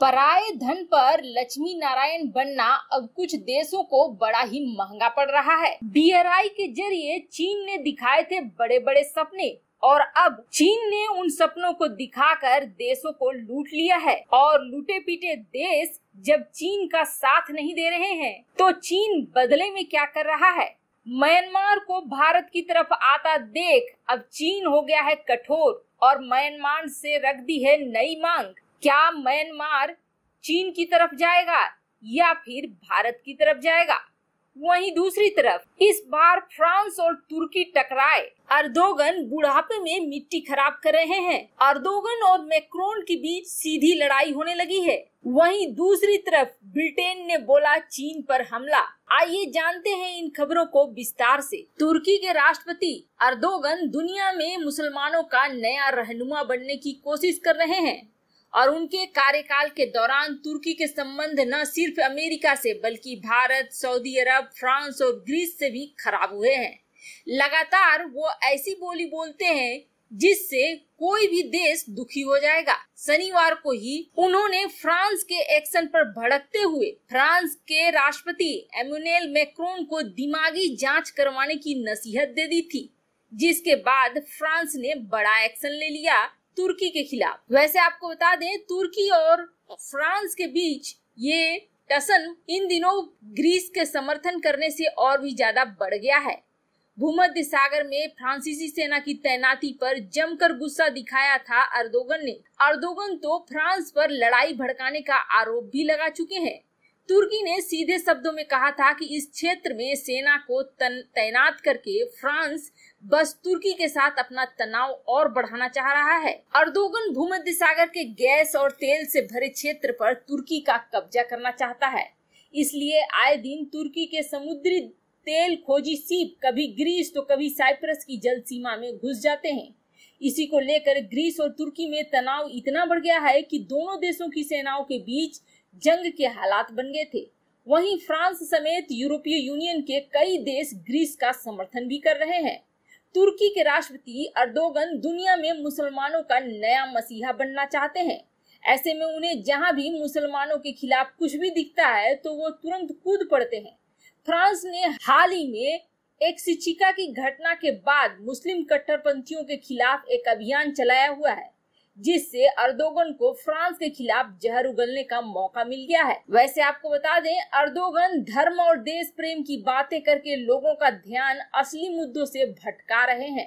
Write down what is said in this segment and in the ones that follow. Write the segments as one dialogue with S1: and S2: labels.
S1: पराए धन पर लक्ष्मी नारायण बनना अब कुछ देशों को बड़ा ही महंगा पड़ रहा है डी के जरिए चीन ने दिखाए थे बड़े बड़े सपने और अब चीन ने उन सपनों को दिखाकर देशों को लूट लिया है और लूटे पीटे देश जब चीन का साथ नहीं दे रहे हैं तो चीन बदले में क्या कर रहा है म्यांमार को भारत की तरफ आता देख अब चीन हो गया है कठोर और म्यांमार से रख दी है नई मांग क्या म्यांमार चीन की तरफ जाएगा या फिर भारत की तरफ जाएगा वहीं दूसरी तरफ इस बार फ्रांस और तुर्की टकराए अर्दोगन बुढ़ापे में मिट्टी खराब कर रहे हैं अर्दोगन और मैक्रोन के बीच सीधी लड़ाई होने लगी है वहीं दूसरी तरफ ब्रिटेन ने बोला चीन पर हमला आइए जानते हैं इन खबरों को विस्तार से तुर्की के राष्ट्रपति अर्दोगन दुनिया में मुसलमानों का नया रहनुमा बनने की कोशिश कर रहे हैं और उनके कार्यकाल के दौरान तुर्की के संबंध न सिर्फ अमेरिका से बल्कि भारत सऊदी अरब फ्रांस और ग्रीस से भी खराब हुए हैं लगातार वो ऐसी बोली बोलते हैं जिससे कोई भी देश दुखी हो जाएगा शनिवार को ही उन्होंने फ्रांस के एक्शन पर भड़कते हुए फ्रांस के राष्ट्रपति एमुनेल मैक्रोन को दिमागी जांच करवाने की नसीहत दे दी थी जिसके बाद फ्रांस ने बड़ा एक्शन ले लिया तुर्की के खिलाफ वैसे आपको बता दें तुर्की और फ्रांस के बीच ये टसन इन दिनों ग्रीस के समर्थन करने से और भी ज्यादा बढ़ गया है भूमध्य सागर में फ्रांसीसी सेना की तैनाती पर जमकर गुस्सा दिखाया था अर्दोगन ने अर्दोगन तो फ्रांस पर लड़ाई भड़काने का आरोप भी लगा चुके हैं तुर्की ने सीधे शब्दों में कहा था कि इस क्षेत्र में सेना को तैनात करके फ्रांस बस तुर्की के साथ अपना तनाव और बढ़ाना चाह रहा है अर्दोगन भूमध्य सागर के गैस और तेल से भरे क्षेत्र पर तुर्की का कब्जा करना चाहता है इसलिए आए दिन तुर्की के समुद्री तेल खोजी सीप कभी ग्रीस तो कभी साइप्रस की जल सीमा में घुस जाते हैं इसी को लेकर ग्रीस और तुर्की में तनाव इतना बढ़ गया है कि दोनों देशों की सेनाओं के बीच जंग के हालात बन गए थे वहीं फ्रांस समेत यूरोपीय यूनियन के कई देश ग्रीस का समर्थन भी कर रहे हैं तुर्की के राष्ट्रपति अर्दोगन दुनिया में मुसलमानों का नया मसीहा बनना चाहते हैं ऐसे में उन्हें जहां भी मुसलमानों के खिलाफ कुछ भी दिखता है तो वो तुरंत कूद पड़ते हैं फ्रांस ने हाल ही में एक शिक्षिका की घटना के बाद मुस्लिम कट्टरपंथियों के खिलाफ एक अभियान चलाया हुआ है जिससे अर्दोगन को फ्रांस के खिलाफ जहर उगलने का मौका मिल गया है वैसे आपको बता दें अर्दोगन धर्म और देश प्रेम की बातें करके लोगों का ध्यान असली मुद्दों से भटका रहे हैं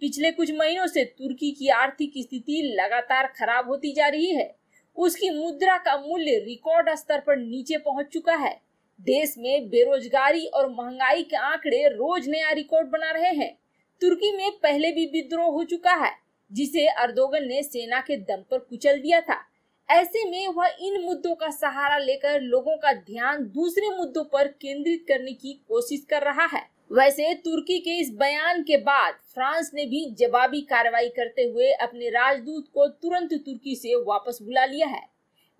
S1: पिछले कुछ महीनों से तुर्की की आर्थिक स्थिति लगातार खराब होती जा रही है उसकी मुद्रा का मूल्य रिकॉर्ड स्तर पर नीचे पहुंच चुका है देश में बेरोजगारी और महंगाई के आंकड़े रोज नया रिकॉर्ड बना रहे हैं तुर्की में पहले भी विद्रोह हो चुका है जिसे अर्दोगन ने सेना के दम पर कुचल दिया था ऐसे में वह इन मुद्दों का सहारा लेकर लोगों का ध्यान दूसरे मुद्दों पर केंद्रित करने की कोशिश कर रहा है वैसे तुर्की के इस बयान के बाद फ्रांस ने भी जवाबी कार्रवाई करते हुए अपने राजदूत को तुरंत तुर्की से वापस बुला लिया है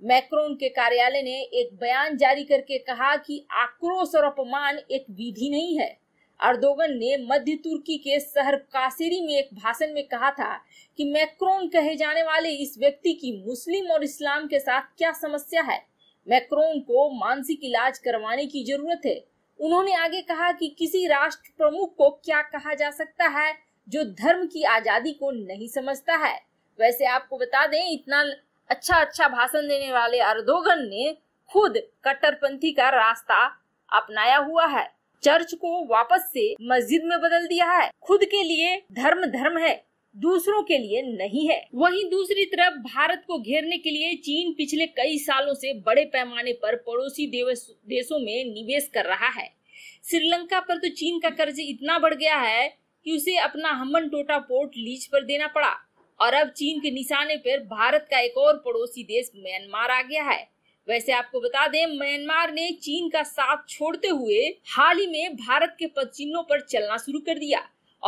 S1: मैक्रोन के कार्यालय ने एक बयान जारी करके कहा कि आक्रोश और अपमान एक विधि नहीं है अर्दोगन ने मध्य तुर्की के शहर कासेरी में एक भाषण में कहा था कि मैक्रोन कहे जाने वाले इस व्यक्ति की मुस्लिम और इस्लाम के साथ क्या समस्या है मैक्रोन को मानसिक इलाज करवाने की जरूरत है उन्होंने आगे कहा कि किसी राष्ट्र प्रमुख को क्या कहा जा सकता है जो धर्म की आजादी को नहीं समझता है वैसे आपको बता दें इतना अच्छा अच्छा भाषण देने वाले अर्दोगन ने खुद कट्टरपंथी का रास्ता अपनाया हुआ है चर्च को वापस से मस्जिद में बदल दिया है खुद के लिए धर्म धर्म है दूसरों के लिए नहीं है वहीं दूसरी तरफ भारत को घेरने के लिए चीन पिछले कई सालों से बड़े पैमाने पर पड़ोसी देशों में निवेश कर रहा है श्रीलंका पर तो चीन का कर्ज इतना बढ़ गया है कि उसे अपना हमन टोटा पोर्ट लीज पर देना पड़ा और अब चीन के निशाने पर भारत का एक और पड़ोसी देश म्यांमार आ गया है वैसे आपको बता दें म्यांमार ने चीन का साथ छोड़ते हुए हाल ही में भारत के पदचिन्हों पर चलना शुरू कर दिया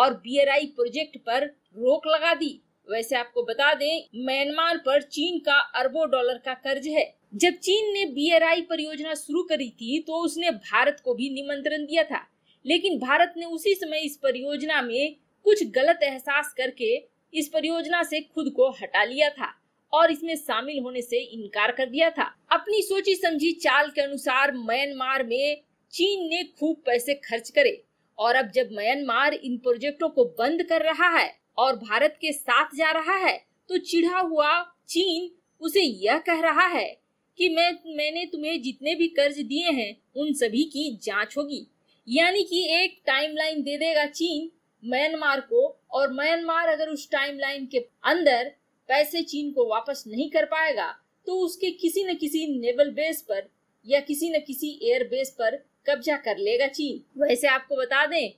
S1: और बी प्रोजेक्ट पर रोक लगा दी वैसे आपको बता दें म्यांमार पर चीन का अरबों डॉलर का कर्ज है जब चीन ने बी परियोजना शुरू करी थी तो उसने भारत को भी निमंत्रण दिया था लेकिन भारत ने उसी समय इस परियोजना में कुछ गलत एहसास करके इस परियोजना से खुद को हटा लिया था और इसमें शामिल होने से इनकार कर दिया था अपनी सोची समझी चाल के अनुसार म्यांमार में चीन ने खूब पैसे खर्च करे और अब जब म्यांमार इन प्रोजेक्टों को बंद कर रहा है और भारत के साथ जा रहा है तो चिढ़ा हुआ चीन उसे यह कह रहा है कि मैं मैंने तुम्हें जितने भी कर्ज दिए हैं उन सभी की जांच होगी यानी कि एक टाइमलाइन दे देगा चीन म्यांमार को और म्यांमार अगर उस टाइमलाइन के अंदर पैसे चीन को वापस नहीं कर पाएगा तो उसके किसी न किसी नेवल बेस पर या किसी न किसी एयर बेस पर कब्जा कर लेगा चीन वैसे आपको बता दें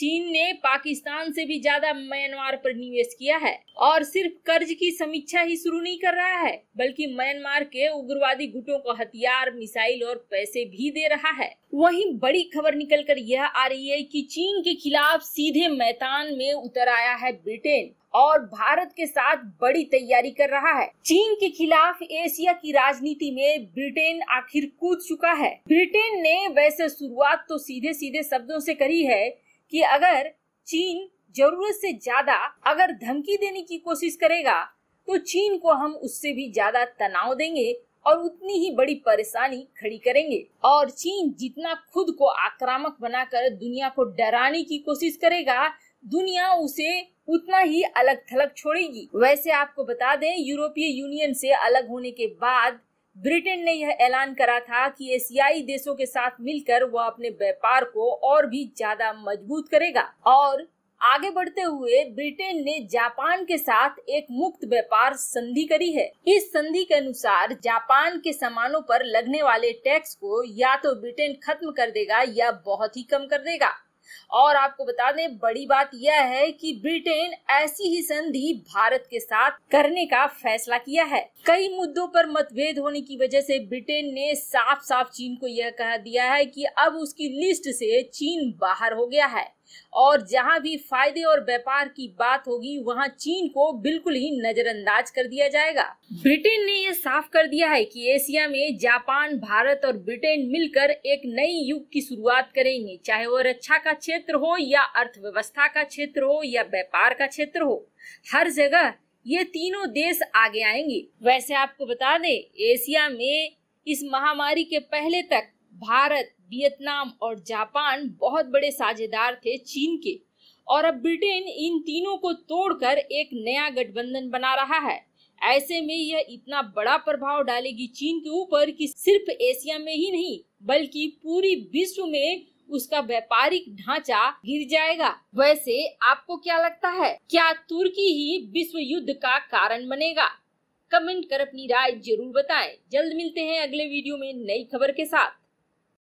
S1: चीन ने पाकिस्तान से भी ज्यादा म्यांमार पर निवेश किया है और सिर्फ कर्ज की समीक्षा ही शुरू नहीं कर रहा है बल्कि म्यांमार के उग्रवादी गुटों को हथियार मिसाइल और पैसे भी दे रहा है वहीं बड़ी खबर निकलकर यह आ रही है कि चीन के खिलाफ सीधे मैदान में उतर आया है ब्रिटेन और भारत के साथ बड़ी तैयारी कर रहा है चीन के खिलाफ एशिया की राजनीति में ब्रिटेन आखिर कूद चुका है ब्रिटेन ने वैसे शुरुआत तो सीधे सीधे शब्दों से करी है कि अगर चीन जरूरत से ज्यादा अगर धमकी देने की कोशिश करेगा तो चीन को हम उससे भी ज्यादा तनाव देंगे और उतनी ही बड़ी परेशानी खड़ी करेंगे और चीन जितना खुद को आक्रामक बनाकर दुनिया को डराने की कोशिश करेगा दुनिया उसे उतना ही अलग थलग छोड़ेगी वैसे आपको बता दें यूरोपीय यूनियन से अलग होने के बाद ब्रिटेन ने यह ऐलान करा था कि एशियाई देशों के साथ मिलकर वह अपने व्यापार को और भी ज्यादा मजबूत करेगा और आगे बढ़ते हुए ब्रिटेन ने जापान के साथ एक मुक्त व्यापार संधि करी है इस संधि के अनुसार जापान के सामानों पर लगने वाले टैक्स को या तो ब्रिटेन खत्म कर देगा या बहुत ही कम कर देगा और आपको बता दें बड़ी बात यह है कि ब्रिटेन ऐसी ही संधि भारत के साथ करने का फैसला किया है कई मुद्दों पर मतभेद होने की वजह से ब्रिटेन ने साफ साफ चीन को यह कह दिया है कि अब उसकी लिस्ट से चीन बाहर हो गया है और जहां भी फायदे और व्यापार की बात होगी वहां चीन को बिल्कुल ही नजरअंदाज कर दिया जाएगा ब्रिटेन ने यह साफ कर दिया है कि एशिया में जापान भारत और ब्रिटेन मिलकर एक नई युग की शुरुआत करेंगे चाहे वो रक्षा का क्षेत्र हो या अर्थव्यवस्था का क्षेत्र हो या व्यापार का क्षेत्र हो हर जगह ये तीनों देश आगे आएंगे वैसे आपको बता दें एशिया में इस महामारी के पहले तक भारत वियतनाम और जापान बहुत बड़े साझेदार थे चीन के और अब ब्रिटेन इन तीनों को तोड़कर एक नया गठबंधन बना रहा है ऐसे में यह इतना बड़ा प्रभाव डालेगी चीन के ऊपर कि सिर्फ एशिया में ही नहीं बल्कि पूरी विश्व में उसका व्यापारिक ढांचा गिर जाएगा वैसे आपको क्या लगता है क्या तुर्की ही विश्व युद्ध का कारण बनेगा कमेंट कर अपनी राय जरूर बताएं। जल्द मिलते हैं अगले वीडियो में नई खबर के साथ